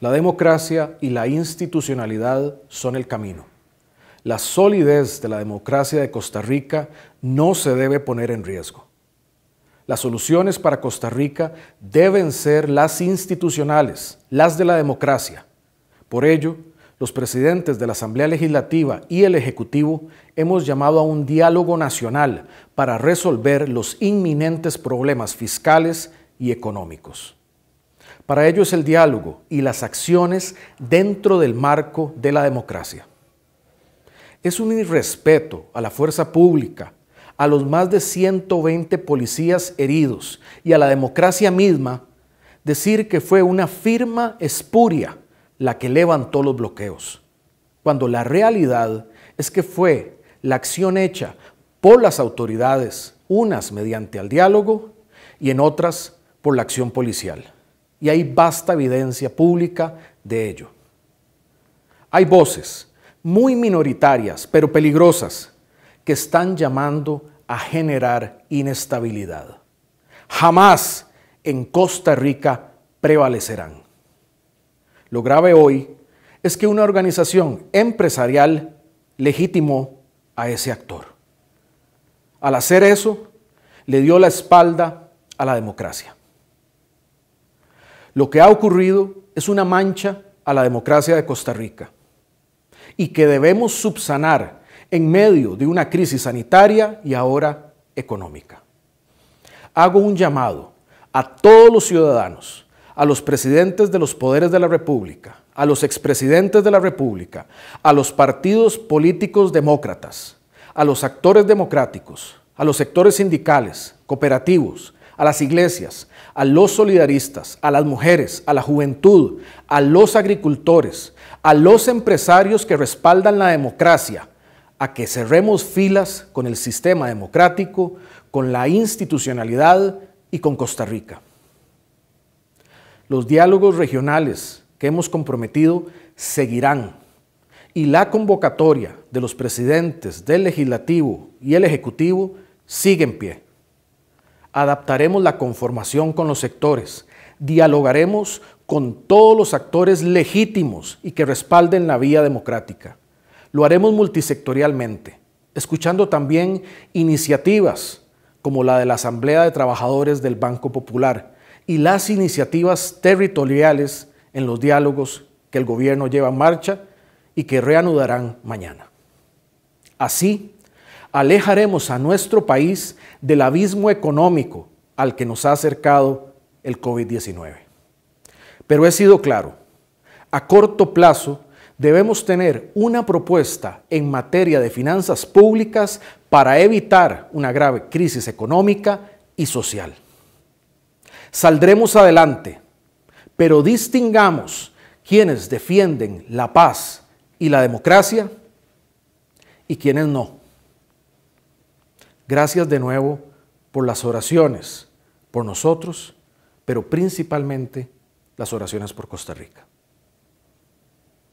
La democracia y la institucionalidad son el camino. La solidez de la democracia de Costa Rica no se debe poner en riesgo. Las soluciones para Costa Rica deben ser las institucionales, las de la democracia. Por ello, los presidentes de la Asamblea Legislativa y el Ejecutivo hemos llamado a un diálogo nacional para resolver los inminentes problemas fiscales y económicos. Para ello es el diálogo y las acciones dentro del marco de la democracia. Es un irrespeto a la fuerza pública, a los más de 120 policías heridos y a la democracia misma decir que fue una firma espuria la que levantó los bloqueos, cuando la realidad es que fue la acción hecha por las autoridades, unas mediante el diálogo y en otras por la acción policial y hay vasta evidencia pública de ello. Hay voces muy minoritarias, pero peligrosas, que están llamando a generar inestabilidad. Jamás en Costa Rica prevalecerán. Lo grave hoy es que una organización empresarial legitimó a ese actor. Al hacer eso, le dio la espalda a la democracia. Lo que ha ocurrido es una mancha a la democracia de Costa Rica y que debemos subsanar en medio de una crisis sanitaria y ahora económica. Hago un llamado a todos los ciudadanos, a los presidentes de los poderes de la República, a los expresidentes de la República, a los partidos políticos demócratas, a los actores democráticos, a los sectores sindicales, cooperativos, a las iglesias, a los solidaristas, a las mujeres, a la juventud, a los agricultores, a los empresarios que respaldan la democracia, a que cerremos filas con el sistema democrático, con la institucionalidad y con Costa Rica. Los diálogos regionales que hemos comprometido seguirán y la convocatoria de los presidentes del legislativo y el ejecutivo sigue en pie adaptaremos la conformación con los sectores, dialogaremos con todos los actores legítimos y que respalden la vía democrática. Lo haremos multisectorialmente, escuchando también iniciativas como la de la Asamblea de Trabajadores del Banco Popular y las iniciativas territoriales en los diálogos que el gobierno lleva en marcha y que reanudarán mañana. Así, alejaremos a nuestro país del abismo económico al que nos ha acercado el COVID-19. Pero he sido claro, a corto plazo debemos tener una propuesta en materia de finanzas públicas para evitar una grave crisis económica y social. Saldremos adelante, pero distingamos quienes defienden la paz y la democracia y quienes no. Gracias de nuevo por las oraciones por nosotros, pero principalmente las oraciones por Costa Rica.